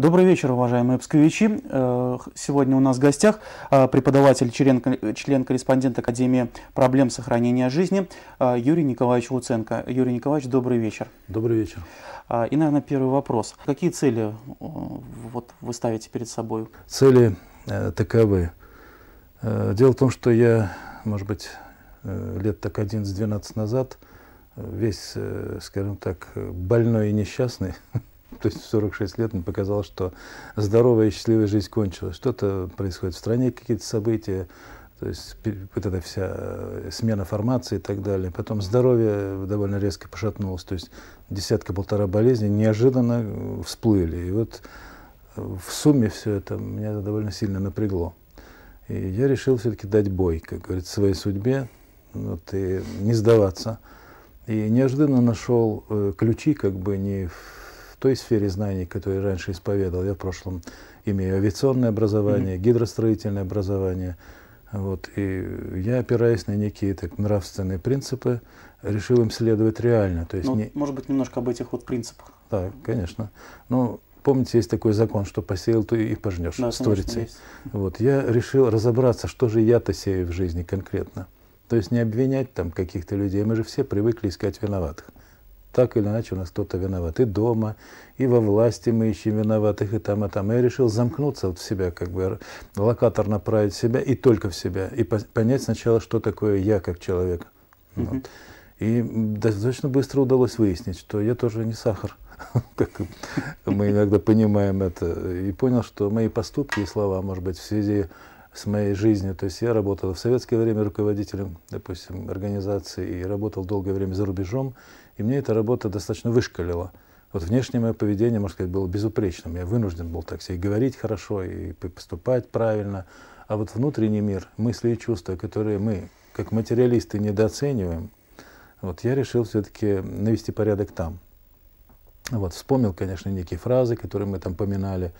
Добрый вечер, уважаемые псковичи. Э, сегодня у нас в гостях э, преподаватель, член-корреспондент член Академии проблем сохранения жизни э, Юрий Николаевич Луценко. Юрий Николаевич, добрый вечер. Добрый вечер. И, наверное, первый вопрос. Какие цели вот, вы ставите перед собой? Цели таковы. Дело в том, что я, может быть, лет так 11-12 назад весь, скажем так, больной и несчастный – то есть в 46 лет мне показалось, что здоровая и счастливая жизнь кончилась. Что-то происходит в стране, какие-то события, то есть вот эта вся э, смена формации и так далее. Потом здоровье довольно резко пошатнулось, то есть десятка-полтора болезней неожиданно э, всплыли. И вот э, в сумме все это меня довольно сильно напрягло. И я решил все-таки дать бой, как говорится, своей судьбе, вот, и не сдаваться. И неожиданно нашел ключи как бы не в той сфере знаний, которую раньше исповедовал. Я в прошлом имею авиационное образование, mm-hmm. гидростроительное образование. Вот, и я, опираясь на некие так, нравственные принципы, решил им следовать реально. То есть ну, не... Может быть, немножко об этих вот принципах. Да, конечно. Ну, помните, есть такой закон, что посеял, то и пожнешь да, с Вот, я решил разобраться, что же я-то сею в жизни конкретно. То есть не обвинять там каких-то людей. Мы же все привыкли искать виноватых так или иначе у нас кто-то виноват. И дома, и во власти мы ищем виноватых, и там, и там. я решил замкнуться вот в себя, как бы локатор направить в себя и только в себя. И понять сначала, что такое я как человек. mm Вот. И достаточно быстро удалось выяснить, что я тоже не сахар, как мы иногда понимаем это. И понял, что мои поступки и слова, может быть, в связи с моей жизнью. То есть я работал в советское время руководителем, допустим, организации и работал долгое время за рубежом. И мне эта работа достаточно вышкалила. Вот внешнее мое поведение, можно сказать, было безупречным. Я вынужден был так себе говорить хорошо, и поступать правильно. А вот внутренний мир, мысли и чувства, которые мы, как материалисты, недооцениваем, вот я решил все-таки навести порядок там. Вот, вспомнил, конечно, некие фразы, которые мы там поминали,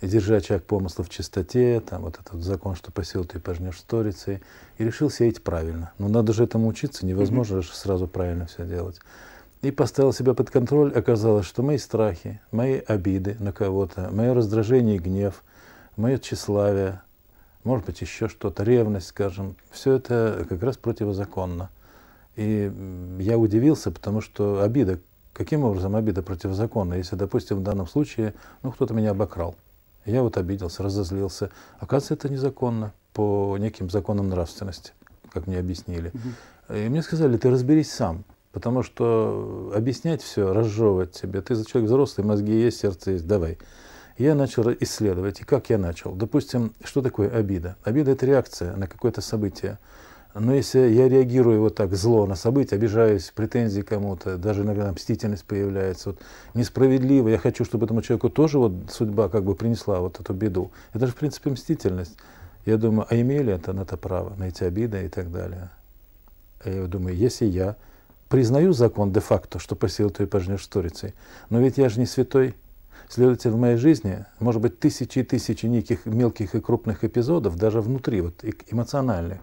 и держа человек помысла в чистоте, там вот этот закон, что посел ты пожнешь сторицей, и решил сеять правильно. Но надо же этому учиться, невозможно же сразу правильно все делать. И поставил себя под контроль, оказалось, что мои страхи, мои обиды на кого-то, мое раздражение и гнев, мое тщеславие, может быть, еще что-то, ревность, скажем, все это как раз противозаконно. И я удивился, потому что обида, каким образом обида противозаконна, если, допустим, в данном случае, ну, кто-то меня обокрал. Я вот обиделся, разозлился. Оказывается, это незаконно по неким законам нравственности, как мне объяснили. И мне сказали, ты разберись сам, потому что объяснять все, разжевывать тебе, ты за человек взрослый, мозги есть, сердце есть, давай. Я начал исследовать, и как я начал. Допустим, что такое обида? Обида – это реакция на какое-то событие. Но если я реагирую вот так зло на события, обижаюсь, претензии кому-то, даже иногда мстительность появляется, вот, несправедливо, я хочу, чтобы этому человеку тоже вот судьба как бы принесла вот эту беду. Это же, в принципе, мстительность. Я думаю, а имею ли это на это право, на эти обиды и так далее? И а я думаю, если я признаю закон де-факто, что посеял, то и пожнешь сторицей, но ведь я же не святой, Следовательно, в моей жизни может быть тысячи и тысячи неких мелких и крупных эпизодов, даже внутри, вот эмоциональных,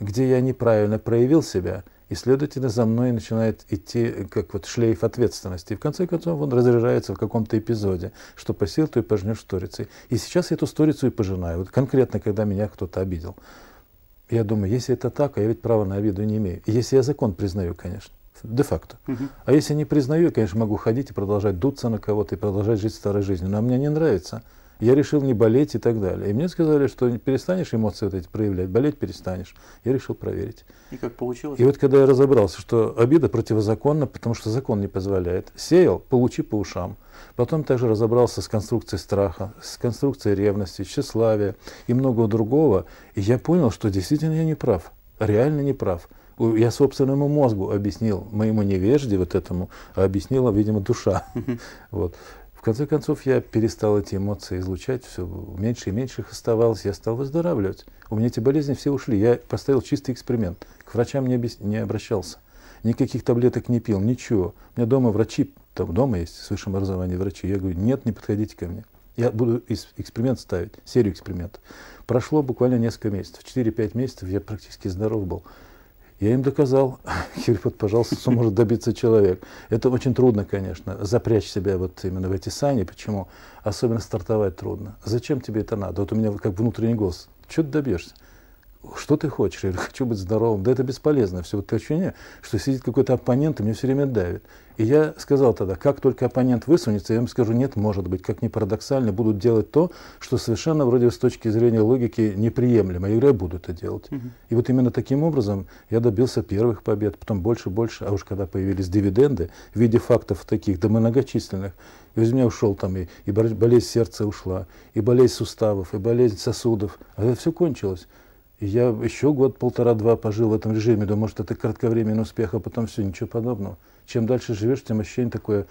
где я неправильно проявил себя, и, следовательно, за мной начинает идти э, как вот шлейф ответственности. И в конце концов он разряжается в каком-то эпизоде, что посел, то и пожнешь сторицей. И сейчас я эту сторицу и пожинаю, вот конкретно, когда меня кто-то обидел. Я думаю, если это так, а я ведь права на обиду не имею. Если я закон признаю, конечно, де-факто. Угу. А если не признаю, я, конечно, могу ходить и продолжать дуться на кого-то и продолжать жить старой жизнью. Но мне не нравится я решил не болеть и так далее. И мне сказали, что перестанешь эмоции вот эти проявлять, болеть перестанешь. Я решил проверить. И как получилось? И вот когда я разобрался, что обида противозаконна, потому что закон не позволяет. Сеял, получи по ушам. Потом также разобрался с конструкцией страха, с конструкцией ревности, тщеславия и многого другого. И я понял, что действительно я не прав, реально не прав. Я собственному мозгу объяснил, моему невежде вот этому, а объяснила, видимо, душа. Вот конце концов, я перестал эти эмоции излучать, все меньше и меньше их оставалось, я стал выздоравливать. У меня эти болезни все ушли, я поставил чистый эксперимент, к врачам не, объяс... не обращался, никаких таблеток не пил, ничего. У меня дома врачи, там дома есть с высшим образованием врачи, я говорю, нет, не подходите ко мне. Я буду эксперимент ставить, серию экспериментов. Прошло буквально несколько месяцев, 4-5 месяцев я практически здоров был. Я им доказал, вот, пожалуйста, что может добиться человек. Это очень трудно, конечно, запрячь себя вот именно в эти сани. Почему? Особенно стартовать трудно. Зачем тебе это надо? Вот у меня как внутренний голос. Чего ты добьешься? что ты хочешь? Я говорю, хочу быть здоровым. Да это бесполезно. Все вот ощущение, что сидит какой-то оппонент и мне все время давит. И я сказал тогда, как только оппонент высунется, я им скажу, нет, может быть, как ни парадоксально, будут делать то, что совершенно вроде с точки зрения логики неприемлемо. Я говорю, я буду это делать. Угу. И вот именно таким образом я добился первых побед, потом больше больше, а уж когда появились дивиденды в виде фактов таких, да многочисленных, и из меня ушел там и, и болезнь сердца ушла, и болезнь суставов, и болезнь сосудов, а это все кончилось. Я еще год-полтора-два пожил в этом режиме, думаю, может, это кратковременный успех, а потом все, ничего подобного. Чем дальше живешь, тем ощущение такое,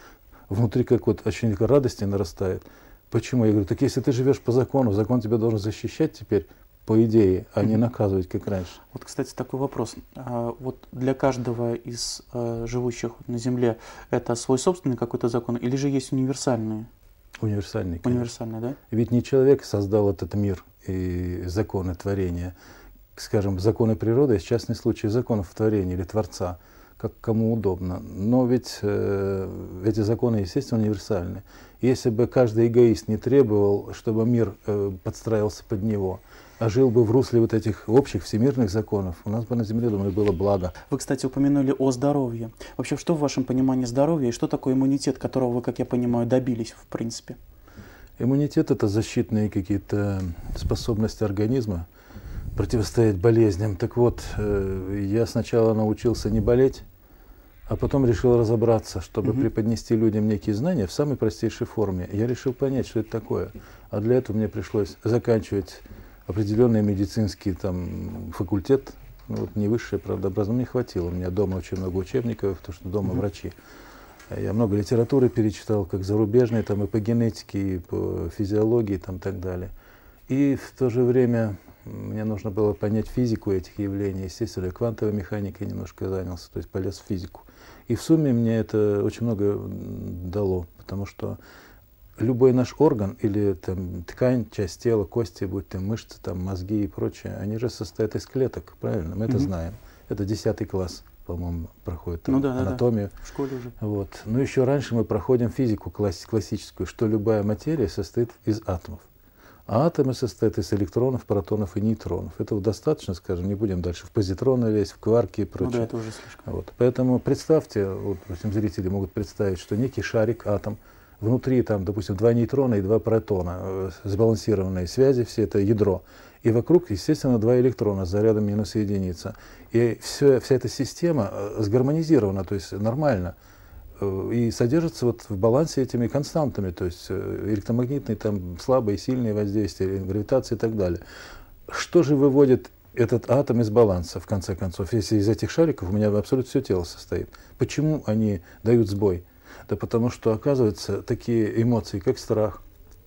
внутри как вот ощущение радости нарастает. Почему? Я говорю, так если ты живешь по закону, закон тебя должен защищать теперь, по идее, а не наказывать, как раньше. Вот, кстати, такой вопрос. А, вот для каждого из э, живущих на Земле это свой собственный какой-то закон или же есть универсальные? Универсальный. Конечно. Универсальный, да? Ведь не человек создал этот мир и законы творения скажем, законы природы, а есть частный случай законов творения или Творца, как кому удобно. Но ведь э, эти законы, естественно, универсальны. Если бы каждый эгоист не требовал, чтобы мир э, подстраивался под него, а жил бы в русле вот этих общих всемирных законов, у нас бы на Земле, думаю, было благо. Вы, кстати, упомянули о здоровье. Вообще, что в вашем понимании здоровья и что такое иммунитет, которого вы, как я понимаю, добились в принципе? Иммунитет – это защитные какие-то способности организма, противостоять болезням. Так вот, э, я сначала научился не болеть, а потом решил разобраться, чтобы угу. преподнести людям некие знания в самой простейшей форме. Я решил понять, что это такое. А для этого мне пришлось заканчивать определенный медицинский там, факультет, ну, вот не высшее, правда, образование не хватило. У меня дома очень много учебников, потому что дома mm врачи. Я много литературы перечитал, как зарубежные там и по генетике, и по физиологии, там и так далее. И в то же время мне нужно было понять физику этих явлений. Естественно, квантовой механикой немножко занялся, то есть полез в физику. И в сумме мне это очень много дало, потому что любой наш орган или там, ткань, часть тела, кости, будь то мышцы, там, мозги и прочее, они же состоят из клеток, правильно? Мы mm-hmm. это знаем. Это десятый класс, по-моему, проходит там, ну, да, анатомию. Да, да. В школе уже. Вот. Но еще раньше мы проходим физику класс- классическую, что любая материя состоит из атомов. А атомы состоят из электронов, протонов и нейтронов. Этого достаточно, скажем, не будем дальше в позитроны лезть, в кварки и прочее. Ну да, это уже слишком. Вот. Поэтому представьте, вот, допустим, зрители могут представить, что некий шарик, атом, внутри там, допустим, два нейтрона и два протона, э, сбалансированные связи, все это ядро. И вокруг, естественно, два электрона с зарядом минус единица. И все, вся эта система э, сгармонизирована, то есть нормально. Э, и содержатся вот в балансе этими константами, то есть э, электромагнитные, там слабые, сильные воздействия, э, гравитация и так далее. Что же выводит этот атом из баланса, в конце концов, если из этих шариков у меня абсолютно все тело состоит? Почему они дают сбой? Да потому что, оказывается, такие эмоции, как страх,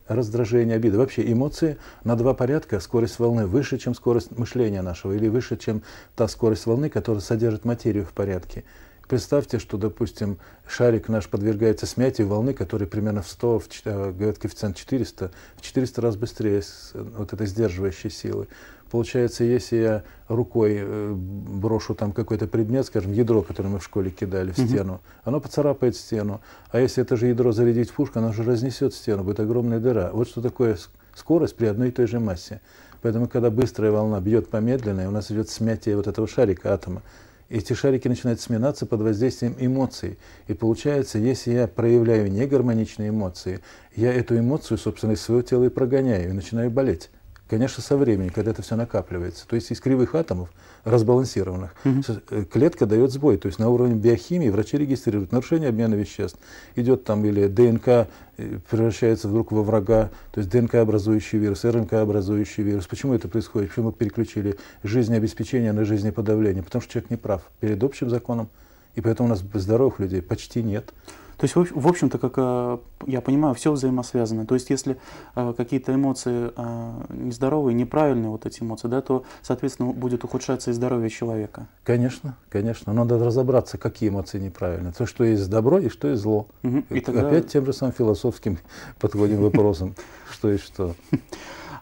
раздражение, обида. Вообще эмоции на два порядка, скорость волны выше, чем скорость мышления нашего, или выше, чем та скорость волны, которая содержит материю в порядке. Представьте, что, допустим, шарик наш подвергается смятию волны, которая примерно в 100, в, э, говорят, коэффициент 400, в 400 раз быстрее э, вот этой сдерживающей силы. Получается, если я рукой э, брошу там какой-то предмет, скажем, ядро, которое мы в школе кидали в стену, угу. оно поцарапает стену. А если это же ядро зарядить в пушку, оно же разнесет стену, будет огромная дыра. Вот что такое скорость при одной и той же массе. Поэтому, когда быстрая волна бьет по медленной, у нас идет смятие вот этого шарика атома эти шарики начинают сминаться под воздействием эмоций. И получается, если я проявляю негармоничные эмоции, я эту эмоцию, собственно, из своего тела и прогоняю, и начинаю болеть конечно, со временем, когда это все накапливается. То есть из кривых атомов, разбалансированных, угу. клетка дает сбой. То есть на уровне биохимии врачи регистрируют нарушение обмена веществ. Идет там или ДНК э, превращается вдруг во врага, то есть ДНК образующий вирус, РНК образующий вирус. Почему это происходит? Почему мы переключили жизнеобеспечение на жизнеподавление? Потому что человек не прав перед общим законом, и поэтому у нас здоровых людей почти нет. То есть, в общем-то, как э, я понимаю, все взаимосвязано. То есть, если э, какие-то эмоции э, нездоровые, неправильные вот эти эмоции, да, то, соответственно, будет ухудшаться и здоровье человека. Конечно, конечно. Надо разобраться, какие эмоции неправильные. То, что есть добро и что есть зло. Угу. И тогда... Опять тем же самым философским подходим вопросом, что и что.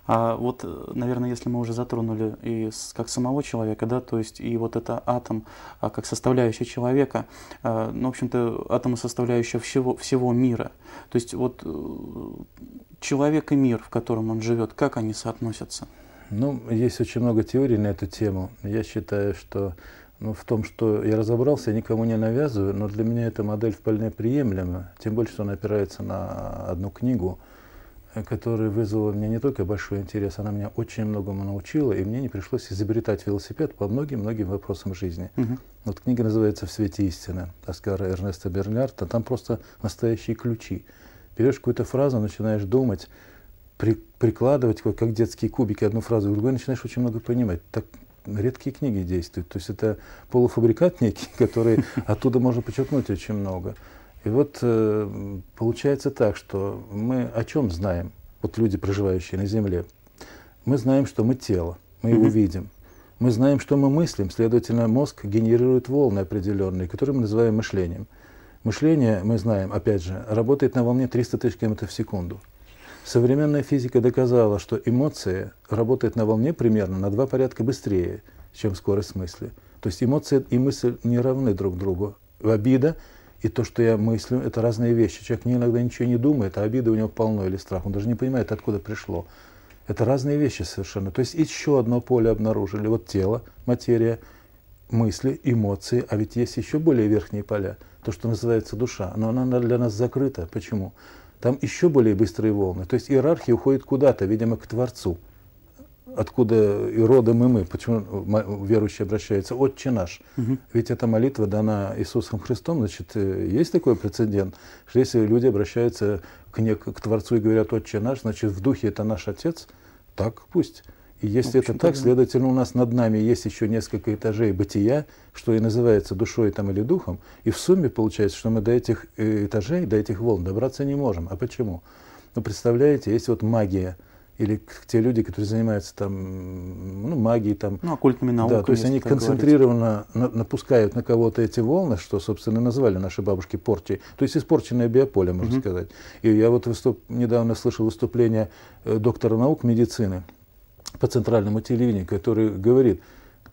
А вот, э, наверное, если мы уже затронули и как самого человека, да, то есть и вот это атом а, как составляющая человека, а, ну, в общем-то, атомы составляющая всего, всего мира. То есть вот э, человек и мир, в котором он живет, как они соотносятся? Ну, есть очень много теорий на эту тему. Я считаю, что ну, в том, что я разобрался, я никому не навязываю, но для меня эта модель вполне приемлема, тем более, что она опирается на одну книгу – которая вызвала у меня не только большой интерес, она меня очень многому научила, и мне не пришлось изобретать велосипед по многим-многим вопросам жизни. Угу. Вот книга называется «В свете истины» Оскара Эрнеста Бернгарта. Там просто настоящие ключи. Берешь какую-то фразу, начинаешь думать, при, прикладывать, как детские кубики, одну фразу к другой, начинаешь очень много понимать. Так редкие книги действуют. То есть это полуфабрикат некий, который оттуда можно почерпнуть очень много. И вот э, получается так, что мы о чем знаем, вот люди, проживающие на Земле? Мы знаем, что мы тело, мы его mm-hmm. видим. Мы знаем, что мы мыслим, следовательно, мозг генерирует волны определенные, которые мы называем мышлением. Мышление, мы знаем, опять же, работает на волне 300 тысяч километров в секунду. Современная физика доказала, что эмоции работают на волне примерно на два порядка быстрее, чем скорость мысли. То есть эмоции и мысль не равны друг другу. Обида и то, что я мыслю, это разные вещи. Человек не иногда ничего не думает, а обиды у него полно или страх. Он даже не понимает, откуда пришло. Это разные вещи совершенно. То есть еще одно поле обнаружили. Вот тело, материя, мысли, эмоции. А ведь есть еще более верхние поля. То, что называется душа. Но она для нас закрыта. Почему? Там еще более быстрые волны. То есть иерархия уходит куда-то, видимо, к Творцу откуда и родом и мы, почему верующий обращается, «Отче наш». Угу. Ведь эта молитва дана Иисусом Христом, значит, э, есть такой прецедент, что если люди обращаются к, не, к Творцу и говорят «Отче наш», значит, в духе это наш Отец, так пусть. И если это так, да. следовательно, у нас над нами есть еще несколько этажей бытия, что и называется душой там или духом, и в сумме получается, что мы до этих э, этажей, до этих волн добраться не можем. А почему? Ну, представляете, есть вот магия – или те люди, которые занимаются там, ну, магией, там, ну, оккультными науками. Да, то есть они концентрированно на, напускают на кого-то эти волны, что, собственно, назвали наши бабушки порчей. То есть испорченное биополе, можно mm-hmm. сказать. И я вот выступ, недавно слышал выступление э, доктора наук медицины по центральному телевидению, который говорит,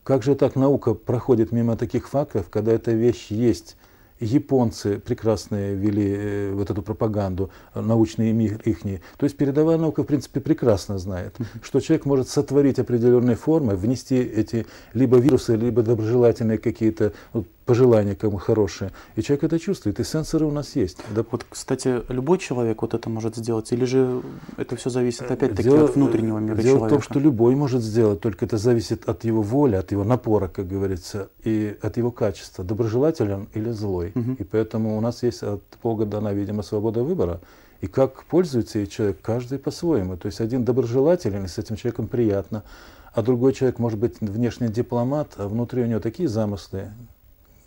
как же так наука проходит мимо таких фактов, когда эта вещь есть Японцы прекрасно вели э, вот эту пропаганду, э, научный мир их. То есть передовая наука, в принципе, прекрасно знает, что человек может сотворить определенные формы, внести эти либо вирусы, либо доброжелательные какие-то вот, пожелания как бы хорошие. И человек это чувствует, и сенсоры у нас есть. Да, Вот, кстати, любой человек вот это может сделать, или же это все зависит э, опять-таки от внутреннего э, мира дело человека? Дело в том, что любой может сделать, только это зависит от его воли, от его напора, как говорится, и от его качества, доброжелатель или злой. Угу. И поэтому у нас есть от Бога дана, видимо, свобода выбора. И как пользуется ей человек, каждый по-своему. То есть один доброжелателен, и с этим человеком приятно, а другой человек может быть внешний дипломат, а внутри у него такие замыслы,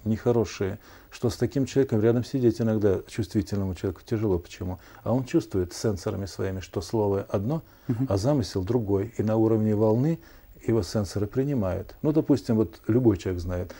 нехорошие, что с таким человеком рядом сидеть иногда чувствительному человеку тяжело. Почему? А он чувствует сенсорами своими, что слово одно, угу. а замысел другой. И на уровне волны его сенсоры принимают. Ну, допустим, вот любой человек знает,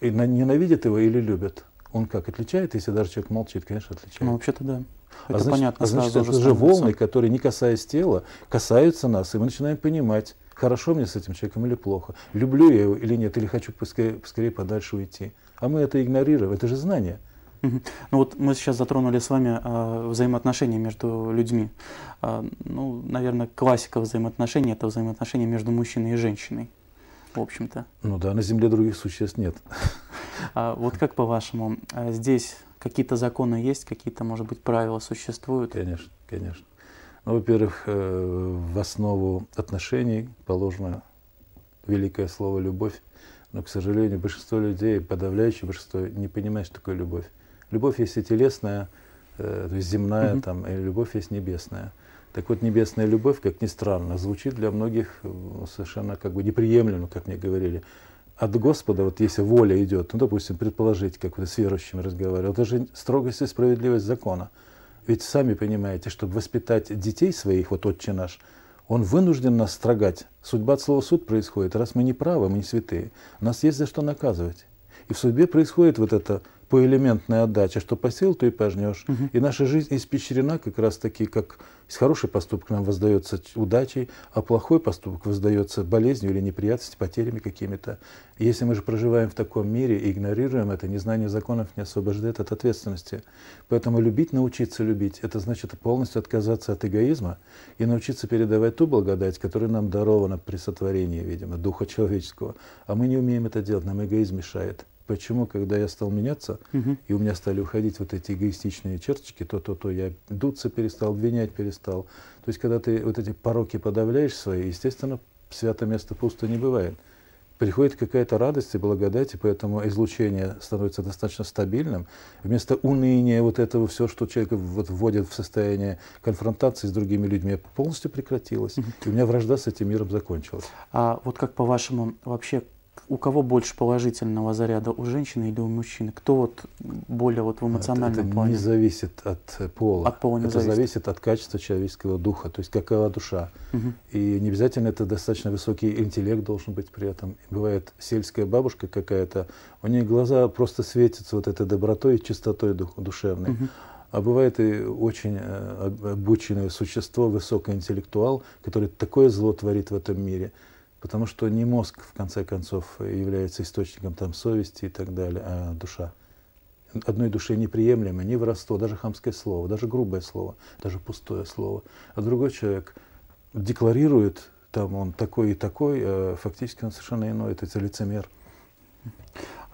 и ненавидит его или любит. Он как, отличает, если даже человек молчит? Конечно, отличает. Ну, вообще-то да. А это а значит, понятно, а значит это уже волны, которые, не касаясь тела, касаются нас, и мы начинаем понимать, хорошо мне с этим человеком или плохо, люблю я его или нет, или хочу поскорее, поскорее подальше уйти. А мы это игнорируем, это же знание. Ну вот мы сейчас затронули с вами э, взаимоотношения между людьми. Э, ну, наверное, классика взаимоотношений – это взаимоотношения между мужчиной и женщиной, в общем-то. Ну да, на Земле других существ нет. А вот как по-вашему, а здесь какие-то законы есть, какие-то, может быть, правила существуют? Конечно, конечно. Ну, во-первых, э, в основу отношений положено великое слово «любовь», но, к сожалению, большинство людей, подавляющее большинство, не понимает, что такое любовь. Любовь есть и телесная, э, то есть земная, угу. там, и любовь есть небесная. Так вот, небесная любовь, как ни странно, звучит для многих э, совершенно как бы неприемлемо, как мне говорили. От Господа, вот если воля идет, ну, допустим, предположить, как вот с верующими разговаривали, это же строгость и справедливость закона. Ведь сами понимаете, чтобы воспитать детей своих, вот отче наш, он вынужден нас строгать. Судьба от слова «суд» происходит. Раз мы не правы, мы не святые, у нас есть за что наказывать. И в судьбе происходит вот это поэлементная отдача, что посел, то и пожнешь. Угу. И наша жизнь испещрена как раз таки, как хороший поступок нам воздается удачей, а плохой поступок воздается болезнью или неприятностью, потерями какими-то. Если мы же проживаем в таком мире и игнорируем это, незнание законов не освобождает от ответственности. Поэтому любить, научиться любить, это значит полностью отказаться от эгоизма и научиться передавать ту благодать, которая нам дарована при сотворении, видимо, духа человеческого. А мы не умеем это делать, нам эгоизм мешает почему, когда я стал меняться, угу. и у меня стали уходить вот эти эгоистичные черточки, то-то-то, я дуться перестал, обвинять перестал. То есть, когда ты вот эти пороки подавляешь свои, естественно, святое место пусто не бывает. Приходит какая-то радость и благодать, и поэтому излучение становится достаточно стабильным. Вместо уныния вот этого все, что человек вот вводит в состояние конфронтации с другими людьми, полностью прекратилось. И у меня вражда с этим миром закончилась. А вот как по-вашему вообще у кого больше положительного заряда, у женщины или у мужчины? Кто вот более вот в эмоциональном это, это плане? не зависит от э, пола. От пола не это зависит. зависит от качества человеческого духа, то есть какова душа. Угу. И не обязательно это достаточно высокий интеллект должен быть при этом. Бывает сельская бабушка какая-то, у нее глаза просто светятся вот этой добротой и чистотой дух, душевной. Угу. А бывает и очень э, обученное существо, высокий интеллектуал, который такое зло творит в этом мире – потому что не мозг, в конце концов, является источником там совести и так далее, а душа. Одной душе неприемлемо ни воровство, даже хамское слово, даже грубое слово, даже пустое слово. А другой человек декларирует, там он такой и такой, а фактически он совершенно иной, это лицемер.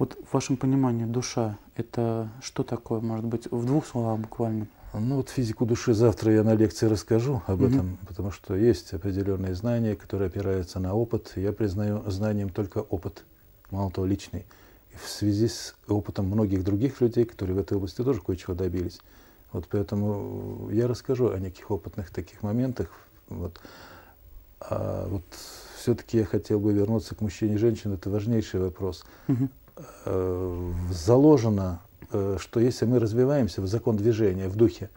Вот в вашем понимании душа – это что такое, может быть, в двух словах буквально? Ну вот физику души завтра я на лекции расскажу об угу. этом, потому что есть определенные знания, которые опираются на опыт. Я признаю знанием только опыт, мало того личный. И в связи с опытом многих других людей, которые в этой области тоже кое-чего добились. Вот поэтому я расскажу о неких опытных таких моментах. Вот. А вот все-таки я хотел бы вернуться к мужчине и женщине. Это важнейший вопрос. Угу. Заложено Э, что если мы развиваемся в закон движения, в духе,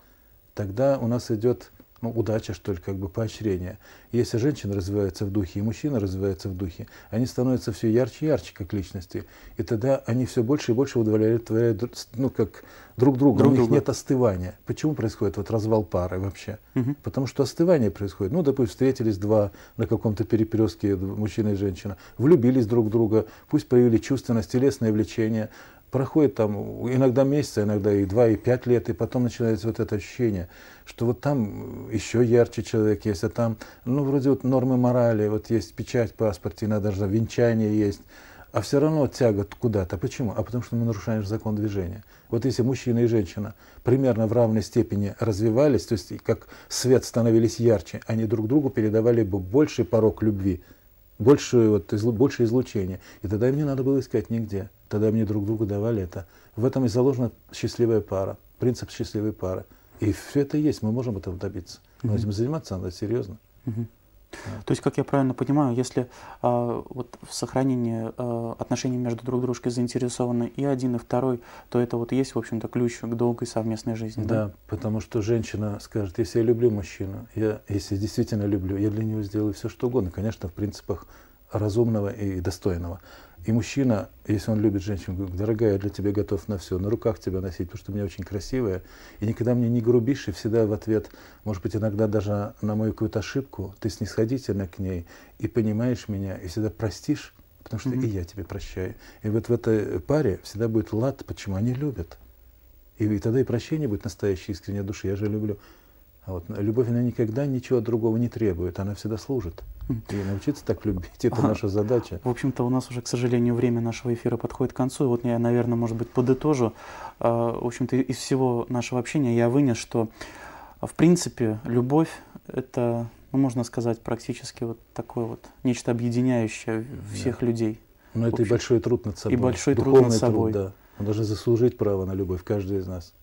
тогда у нас идет ну, удача, что ли, как бы поощрение. Если женщина развивается в духе, и мужчина развивается в духе, они становятся все ярче и ярче, как личности. И тогда они все больше и больше удовлетворяют, ну, как друг друга. Друг У них друга. нет остывания. Почему происходит вот развал пары вообще? Угу. Потому что остывание происходит. Ну, допустим, встретились два на каком-то переперестке, мужчина и женщина, влюбились друг в друга, пусть появились чувственность, телесное влечение, проходит там иногда месяц, а иногда и два, и пять лет, и потом начинается вот это ощущение, что вот там еще ярче человек есть, а там, ну, вроде вот нормы морали, вот есть печать в паспорте, иногда даже венчание есть, а все равно тягот куда-то. Почему? А потому что мы нарушаем закон движения. Вот если мужчина и женщина примерно в равной степени развивались, то есть как свет становились ярче, они друг другу передавали бы больший порог любви, больше, вот, излу, больше излучения. И тогда им не надо было искать нигде. Тогда мне друг другу давали это. В этом и заложена счастливая пара, принцип счастливой пары. И все это есть, мы можем этого добиться. Но этим заниматься надо серьезно. Угу. То есть, как я правильно понимаю, если а, вот в сохранении а, отношений между друг дружкой заинтересованы и один, и второй, то это вот есть, в общем-то, ключ к долгой совместной жизни. Да, да, потому что женщина скажет, если я люблю мужчину, я, если действительно люблю, я для него сделаю все, что угодно, конечно, в принципах разумного и достойного. И мужчина, если он любит женщину, говорит, дорогая, я для тебя готов на все, на руках тебя носить, потому что ты меня очень красивая, и никогда мне не грубишь, и всегда в ответ, может быть, иногда даже на мою какую-то ошибку, ты снисходительно к ней, и понимаешь меня, и всегда простишь, потому что mm-hmm. и я тебе прощаю. И вот в этой паре всегда будет лад, почему они любят. И, и тогда и прощение будет настоящее, искреннее души, я же люблю. А вот. Любовь, она никогда ничего другого не требует, она всегда служит. Хм. И научиться так любить – это а, наша задача. В общем-то, у нас уже, к сожалению, время нашего эфира подходит к концу. И вот я, наверное, может быть, подытожу. А, в общем-то, из всего нашего общения я вынес, что, в принципе, любовь – это, ну, можно сказать, практически вот такое вот нечто объединяющее всех да. людей. Но это и большой труд над собой. И большой Духовный труд над собой. Труд, да. Мы должны заслужить право на любовь, каждый из нас.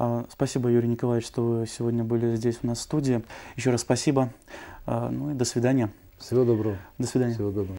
А, спасибо, Юрий Николаевич, что вы сегодня были здесь у нас в студии. Еще раз спасибо. А, ну и до свидания. Всего доброго. До свидания. Всего доброго.